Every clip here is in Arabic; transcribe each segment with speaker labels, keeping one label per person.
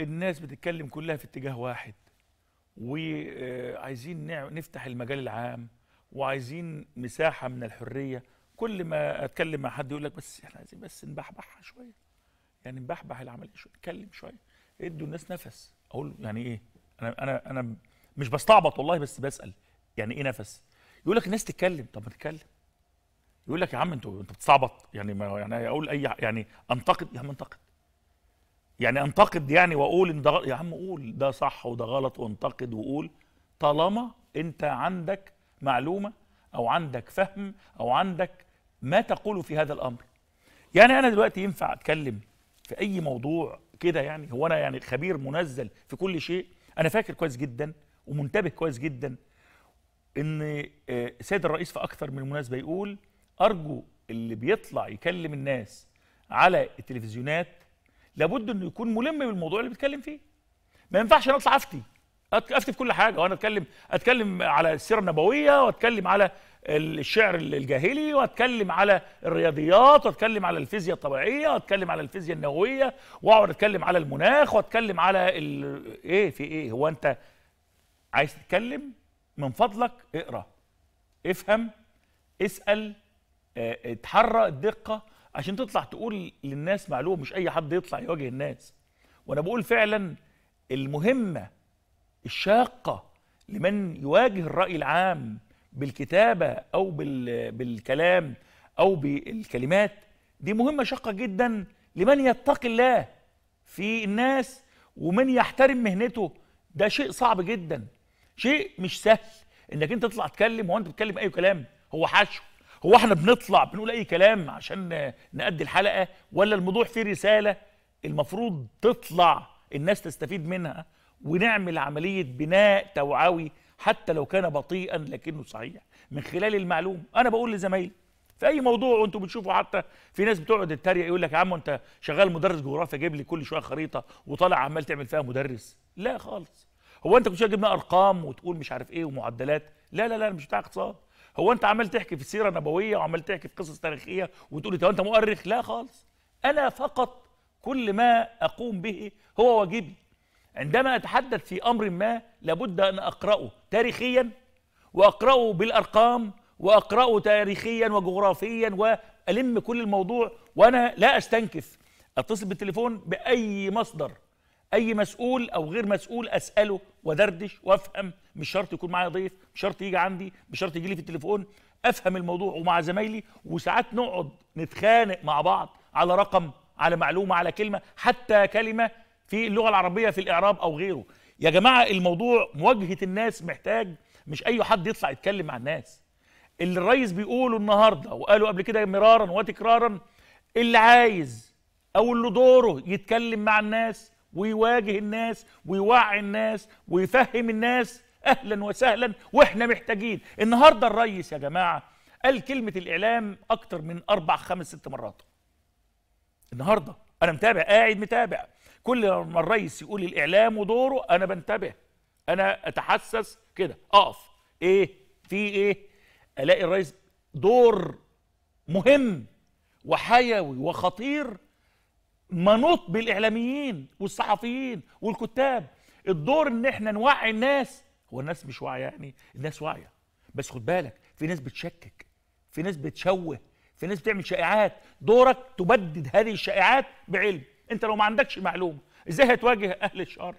Speaker 1: الناس بتتكلم كلها في اتجاه واحد وعايزين آه، نفتح المجال العام وعايزين مساحه من الحريه كل ما اتكلم مع حد يقول لك بس احنا عايزين بس نبحبحها شويه يعني نبحبح العمليه شويه نتكلم شويه ادوا الناس نفس اقول يعني ايه انا انا انا مش بستعبط والله بس بسال يعني ايه نفس يقول لك الناس تتكلم طب ما تتكلم يقول لك يا عم انتوا انت بتستعبط يعني ما يعني اقول اي يعني انتقد يا عم انتقد يعني انتقد يعني واقول ان ده يا عم قول ده صح وده غلط وانتقد وقول طالما انت عندك معلومه او عندك فهم او عندك ما تقوله في هذا الامر يعني انا دلوقتي ينفع اتكلم في اي موضوع كده يعني هو انا يعني خبير منزل في كل شيء انا فاكر كويس جدا ومنتبه كويس جدا ان آه، سيد الرئيس في اكثر من مناسبه يقول ارجو اللي بيطلع يكلم الناس على التلفزيونات لابد انه يكون ملم بالموضوع اللي بيتكلم فيه ما ينفعش انا اطلع افتي افتي في كل حاجه وانا اتكلم اتكلم على السيره النبويه واتكلم على الشعر الجاهلي واتكلم على الرياضيات واتكلم على الفيزياء الطبيعيه واتكلم على الفيزياء النوويه واقعد اتكلم على المناخ واتكلم على ال... ايه في ايه هو انت عايز تتكلم من فضلك اقرا افهم اسال آه، اتحرى الدقه عشان تطلع تقول للناس معلومه مش اي حد يطلع يواجه الناس وانا بقول فعلا المهمه الشاقه لمن يواجه الراي العام بالكتابه او بالكلام او بالكلمات دي مهمه شاقه جدا لمن يتقي الله في الناس ومن يحترم مهنته ده شيء صعب جدا شيء مش سهل انك انت تطلع تتكلم هو انت بتتكلم اي كلام هو حشو هو احنا بنطلع بنقول اي كلام عشان نأدي الحلقه ولا الموضوع فيه رساله المفروض تطلع الناس تستفيد منها ونعمل عمليه بناء توعوي حتى لو كان بطيئا لكنه صحيح من خلال المعلوم انا بقول لزمايلي في اي موضوع وانتم بتشوفوا حتى في ناس بتقعد تتريق يقول لك يا عم انت شغال مدرس جغرافيا جايب لي كل شويه خريطه وطالع عمال تعمل فيها مدرس لا خالص هو انت كنت تجيب لنا ارقام وتقول مش عارف ايه ومعدلات لا لا لا مش بتاع اقتصاد هو انت عمال تحكي في سيره نبويه وعمال تحكي في قصص تاريخيه وتقول لي انت مؤرخ لا خالص انا فقط كل ما اقوم به هو واجبي عندما اتحدث في امر ما لابد ان اقراه تاريخيا واقراه بالارقام واقراه تاريخيا وجغرافيا والم كل الموضوع وانا لا استنكف اتصل بالتليفون باي مصدر اي مسؤول او غير مسؤول اساله وادردش وافهم مش شرط يكون معايا ضيف مش شرط يجي عندي مش شرط يجي لي في التليفون افهم الموضوع ومع زمايلي وساعات نقعد نتخانق مع بعض على رقم على معلومه على كلمه حتى كلمه في اللغه العربيه في الاعراب او غيره يا جماعه الموضوع مواجهه الناس محتاج مش اي حد يطلع يتكلم مع الناس اللي الريس بيقوله النهارده وقاله قبل كده مرارا وتكرارا اللي عايز او اللي دوره يتكلم مع الناس ويواجه الناس ويوعي الناس ويفهم الناس اهلا وسهلا واحنا محتاجين النهارده الرئيس يا جماعه قال كلمه الاعلام اكتر من اربع خمس ست مرات النهارده انا متابع قاعد متابع كل ما الرئيس يقول الاعلام ودوره انا بنتبه انا اتحسس كده اقف ايه في ايه الاقي الرئيس دور مهم وحيوي وخطير منوط بالاعلاميين والصحفيين والكتاب الدور ان احنا نوعي الناس هو الناس مش واعيه يعني الناس واعيه بس خد بالك في ناس بتشكك في ناس بتشوه في ناس بتعمل شائعات دورك تبدد هذه الشائعات بعلم انت لو ما عندكش معلومه ازاي هتواجه اهل الشر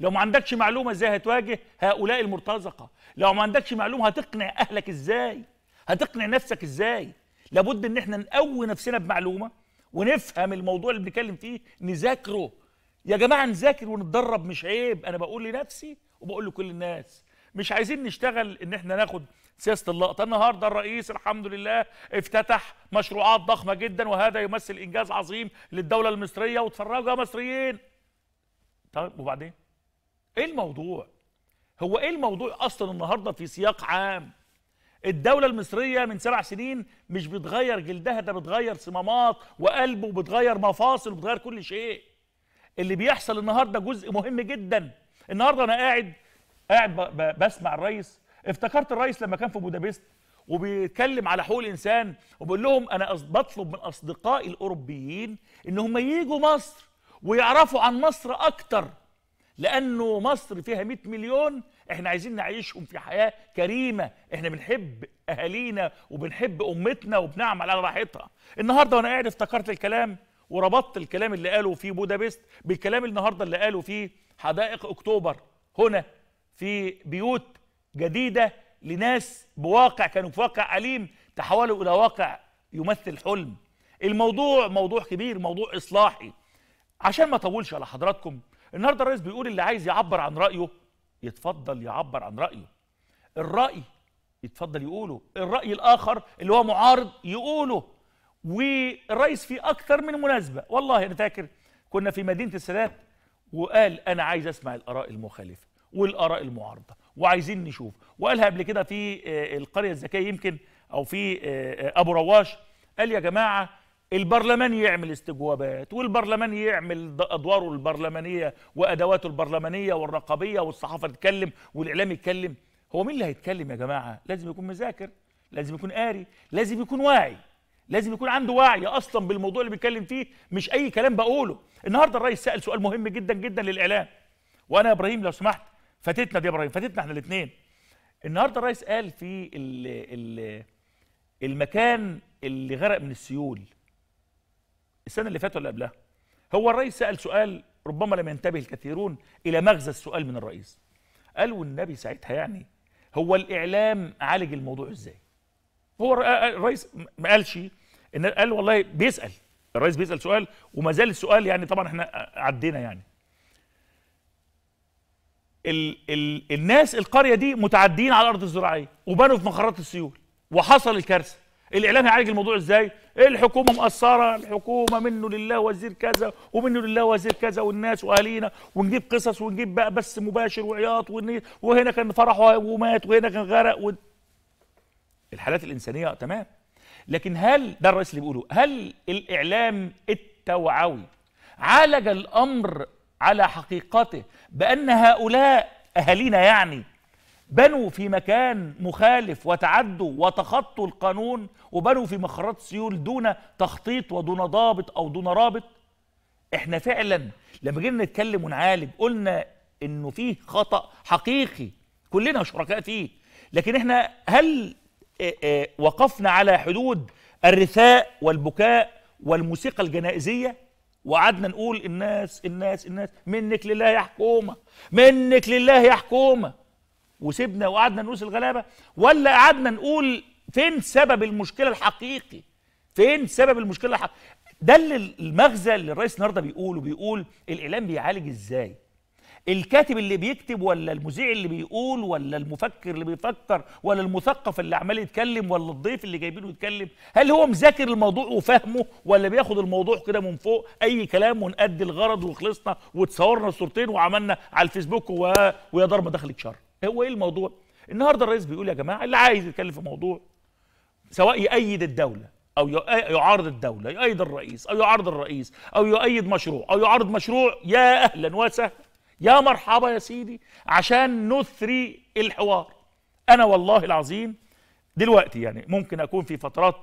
Speaker 1: لو ما عندكش معلومه ازاي هتواجه هؤلاء المرتزقه لو ما عندكش معلومه هتقنع اهلك ازاي هتقنع نفسك ازاي لابد ان احنا نقوي نفسنا بمعلومه ونفهم الموضوع اللي بنتكلم فيه نذاكره يا جماعه نذاكر ونتدرب مش عيب انا بقول لنفسي وبقول لكل الناس مش عايزين نشتغل ان احنا ناخد سياسه اللقطه النهارده الرئيس الحمد لله افتتح مشروعات ضخمه جدا وهذا يمثل انجاز عظيم للدوله المصريه وتفرجوا يا مصريين طيب وبعدين ايه الموضوع هو ايه الموضوع اصلا النهارده في سياق عام الدولة المصرية من سبع سنين مش بتغير جلدها ده بتغير صمامات وقلب وبتغير مفاصل وبتغير كل شيء اللي بيحصل النهاردة جزء مهم جدا النهاردة أنا قاعد قاعد بسمع الرئيس افتكرت الرئيس لما كان في بودابست وبيتكلم على حقوق الانسان وبقول لهم انا بطلب من اصدقائي الاوروبيين ان هم ييجوا مصر ويعرفوا عن مصر اكتر لانه مصر فيها 100 مليون احنا عايزين نعيشهم في حياه كريمه احنا بنحب اهالينا وبنحب امتنا وبنعمل على راحتها النهارده وانا قاعد افتكرت الكلام وربطت الكلام اللي قاله في بودابست بالكلام النهارده اللي قاله في حدائق اكتوبر هنا في بيوت جديده لناس بواقع كانوا في واقع اليم تحولوا الى واقع يمثل حلم الموضوع موضوع كبير موضوع اصلاحي عشان ما اطولش على حضراتكم النهارده الرئيس بيقول اللي عايز يعبر عن رايه يتفضل يعبر عن رأيه الرأي يتفضل يقوله الرأي الآخر اللي هو معارض يقوله والرئيس في أكثر من مناسبة والله أنا فاكر كنا في مدينة السادات وقال أنا عايز أسمع الآراء المخالفة والآراء المعارضة وعايزين نشوف وقالها قبل كده في آه، القرية الذكية يمكن أو في آه، آه، أبو رواش قال يا جماعة البرلمان يعمل استجوابات والبرلمان يعمل ادواره البرلمانيه وادواته البرلمانيه والرقابيه والصحافه تتكلم والاعلام يتكلم هو مين اللي هيتكلم يا جماعه لازم يكون مذاكر لازم يكون قاري لازم يكون واعي لازم يكون عنده وعي اصلا بالموضوع اللي بيتكلم فيه مش اي كلام بقوله النهارده الرئيس سال سؤال مهم جدا جدا للاعلام وانا يا ابراهيم لو سمحت فاتتنا دي يا ابراهيم فاتتنا احنا الاثنين النهارده الرئيس قال في ال ال المكان اللي غرق من السيول السنه اللي فاتت ولا قبلها هو الرئيس سال سؤال ربما لم ينتبه الكثيرون الى مغزى السؤال من الرئيس قال والنبي ساعتها يعني هو الاعلام عالج الموضوع ازاي هو آه، آه، الرئيس ما قالش ان قال والله بيسال الرئيس بيسال سؤال وما زال السؤال يعني طبعا احنا عدينا يعني ال ال الناس القريه دي متعدين على الارض الزراعيه وبنوا في مخرات السيول وحصل الكارثه الاعلام هيعالج الموضوع ازاي الحكومه مقصره الحكومه منه لله وزير كذا ومنه لله وزير كذا والناس واهالينا ونجيب قصص ونجيب بقى بس مباشر وعياط وهنا كان فرح ومات وهنا كان غرق و... الحالات الانسانيه تمام لكن هل ده الرئيس اللي بيقوله هل الاعلام التوعوي عالج الامر على حقيقته بان هؤلاء اهالينا يعني بنوا في مكان مخالف وتعدوا وتخطوا القانون وبنوا في مخرات سيول دون تخطيط ودون ضابط او دون رابط احنا فعلا لما جينا نتكلم ونعالج قلنا انه فيه خطا حقيقي كلنا شركاء فيه لكن احنا هل وقفنا على حدود الرثاء والبكاء والموسيقى الجنائزيه وقعدنا نقول الناس الناس الناس منك لله يا حكومه منك لله يا حكومه وسيبنا وقعدنا نقول الغلابه ولا قعدنا نقول فين سبب المشكله الحقيقي فين سبب المشكله الحقيقي ده اللي المغزى اللي الرئيس النهارده بيقوله بيقول الاعلام بيعالج ازاي الكاتب اللي بيكتب ولا المذيع اللي بيقول ولا المفكر اللي بيفكر ولا المثقف اللي عمال يتكلم ولا الضيف اللي جايبينه يتكلم هل هو مذاكر الموضوع وفاهمه ولا بياخد الموضوع كده من فوق اي كلام ونأدي الغرض وخلصنا وتصورنا صورتين وعملنا على الفيسبوك ويا دار ما دخلت شر هو ايه الموضوع النهارده الرئيس بيقول يا جماعه اللي عايز يتكلم في موضوع سواء يأيد الدوله او يعارض الدوله يأيد الرئيس او يعارض الرئيس او يؤيد مشروع او يعارض مشروع يا اهلا وسهلا يا مرحبا يا سيدي عشان نثري الحوار انا والله العظيم دلوقتي يعني ممكن اكون في فترات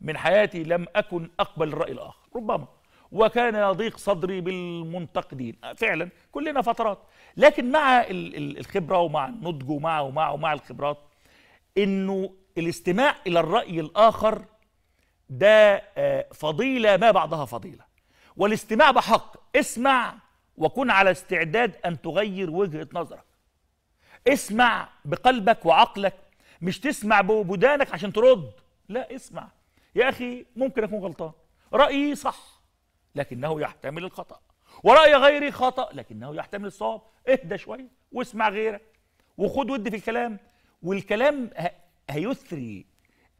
Speaker 1: من حياتي لم اكن اقبل الراي الاخر ربما وكان يضيق صدري بالمنتقدين فعلا كلنا فترات لكن مع الخبرة ومع النضج ومع ومع ومع الخبرات انه الاستماع الى الرأي الاخر ده آه، فضيلة ما بعدها فضيلة والاستماع بحق اسمع وكن على استعداد أن تغير وجهة نظرك اسمع بقلبك وعقلك مش تسمع بودانك عشان ترد لا اسمع يا أخي ممكن أكون غلطان رأيي صح لكنه يحتمل الخطأ ورأي غيري خطأ لكنه يحتمل الصواب اهدى شوية واسمع غيرك وخد ود في الكلام والكلام هيثري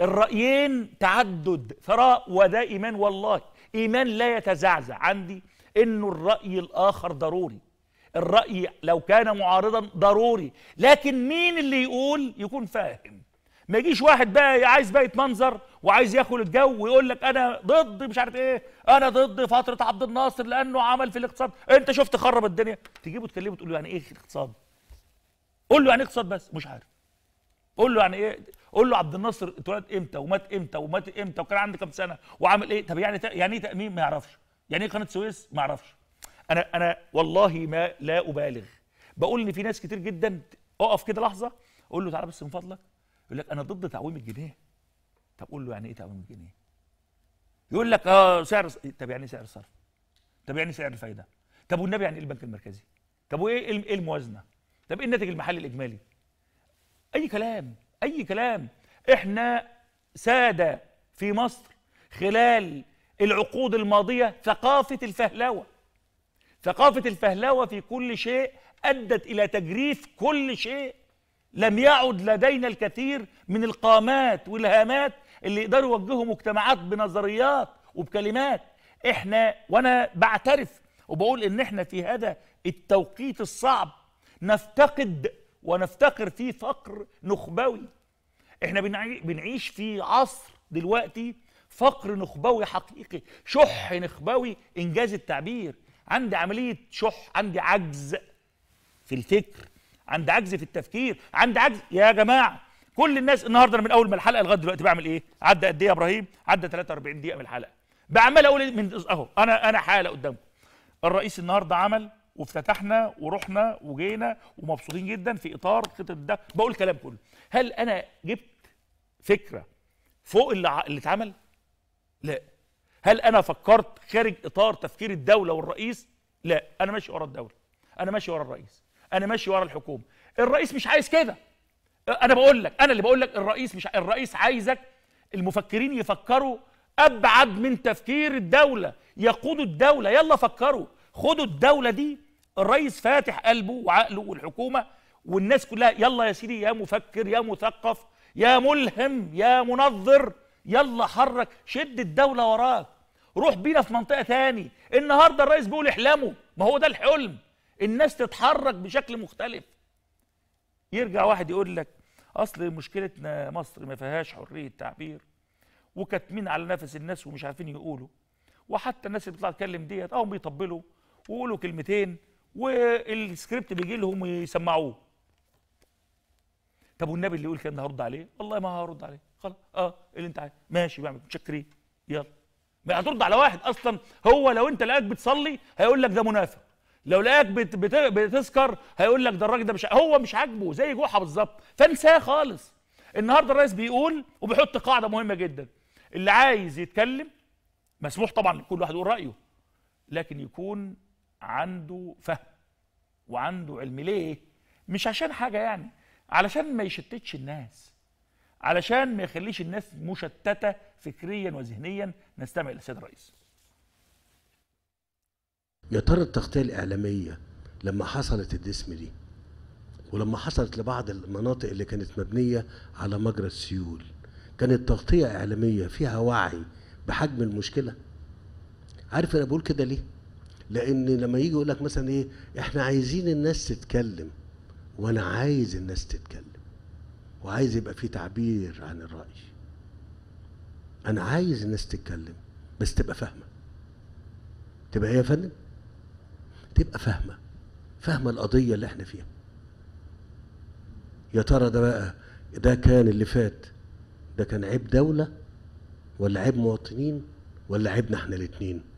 Speaker 1: الرأيين تعدد ثراء وده إيمان والله إيمان لا يتزعزع عندي إنه الرأي الآخر ضروري الرأي لو كان معارضا ضروري لكن مين اللي يقول يكون فاهم ما يجيش واحد بقى عايز بقى يتمنظر وعايز ياكل الجو ويقول لك انا ضد مش عارف ايه انا ضد فتره عبد الناصر لانه عمل في الاقتصاد انت شفت خرب الدنيا تجيبه تكلمه تقول له يعني ايه اقتصاد قول له يعني ايه اقتصاد بس مش عارف قول له يعني ايه قول له عبد الناصر اتولد امتى ومات امتى ومات امتى وكان عنده كام سنه وعمل ايه طب يعني يعني ايه تاميم ما يعرفش يعني ايه قناه سويس ما يعرفش انا انا والله ما لا ابالغ بقول ان في ناس كتير جدا اقف كده لحظه قول له تعالى بس من فضلك يقول لك انا ضد تعويم الجنيه طب قول له يعني ايه تعويم الجنيه يقول لك اه سعر طب يعني إيه سعر الصرف طب يعني إيه سعر الفايده طب والنبي يعني ايه البنك المركزي طب وايه ايه الموازنه طب ايه الناتج المحلي الاجمالي اي كلام اي كلام احنا ساده في مصر خلال العقود الماضيه ثقافه الفهلوه ثقافه الفهلوه في كل شيء ادت الى تجريف كل شيء لم يعد لدينا الكثير من القامات والهامات اللي يقدروا يوجهوا مجتمعات بنظريات وبكلمات احنا وانا بعترف وبقول ان احنا في هذا التوقيت الصعب نفتقد ونفتقر في فقر نخبوي احنا بنعيش في عصر دلوقتي فقر نخبوي حقيقي شح نخبوي انجاز التعبير عندي عمليه شح عندي عجز في الفكر عند عجز في التفكير عند عجز يا جماعه كل الناس النهارده انا من اول ما الحلقه لغايه دلوقتي بعمل ايه عدى قد ايه يا ابراهيم عدى 43 دقيقه من الحلقه بعمل اقول إيه؟ من اهو انا انا حاله قدامكم الرئيس النهارده عمل وافتتحنا ورحنا وجينا ومبسوطين جدا في اطار خطه ده بقول الكلام كله هل انا جبت فكره فوق اللي اللي اتعمل لا هل انا فكرت خارج اطار تفكير الدوله والرئيس لا انا ماشي ورا الدوله انا ماشي ورا الرئيس انا ماشي ورا الحكومه الرئيس مش عايز كده انا بقول لك انا اللي بقول لك الرئيس مش الرئيس عايزك المفكرين يفكروا ابعد من تفكير الدوله يقودوا الدوله يلا فكروا خدوا الدوله دي الرئيس فاتح قلبه وعقله والحكومه والناس كلها يلا يا سيدي يا مفكر يا مثقف يا ملهم يا منظر يلا حرك شد الدوله وراك روح بينا في منطقه تاني النهارده الرئيس بيقول احلموا ما هو ده الحلم الناس تتحرك بشكل مختلف يرجع واحد يقول لك اصل مشكلتنا مصر ما فيهاش حريه تعبير وكاتمين على نفس الناس ومش عارفين يقولوا وحتى الناس اللي بتطلع تتكلم ديت اهم بيطبلوا ويقولوا كلمتين والسكريبت بيجي لهم يسمعوه طب والنبي اللي يقول كده هرد عليه والله ما هرد عليه خلاص اه اللي انت عايزه ماشي بعمل متشكرين يلا ما هترد على واحد اصلا هو لو انت لقاك بتصلي هيقول لك ده منافق لو لقاك بتسكر هيقول لك ده الراجل ده مش هو مش عاجبه زي جوحة بالظبط فانساه خالص النهارده الرئيس بيقول وبيحط قاعده مهمه جدا اللي عايز يتكلم مسموح طبعا كل واحد يقول رايه لكن يكون عنده فهم وعنده علم ليه مش عشان حاجه يعني علشان ما يشتتش الناس علشان ما يخليش الناس مشتته فكريا وذهنيا نستمع للسيد الرئيس يا ترى التغطية الإعلامية لما حصلت الدسم دي ولما حصلت لبعض المناطق اللي كانت مبنية على مجرى السيول كانت تغطية إعلامية فيها وعي بحجم المشكلة عارف أنا بقول كده ليه؟ لأن لما يجي يقول لك مثلا إيه إحنا عايزين الناس تتكلم وأنا عايز الناس تتكلم وعايز يبقى في تعبير عن الرأي أنا عايز الناس تتكلم بس تبقى فاهمة تبقى هي إيه يا فندم تبقى فاهمه فاهمه القضيه اللي احنا فيها يا ترى ده بقى ده كان اللي فات ده كان عيب دوله ولا عيب مواطنين ولا عيبنا احنا الاتنين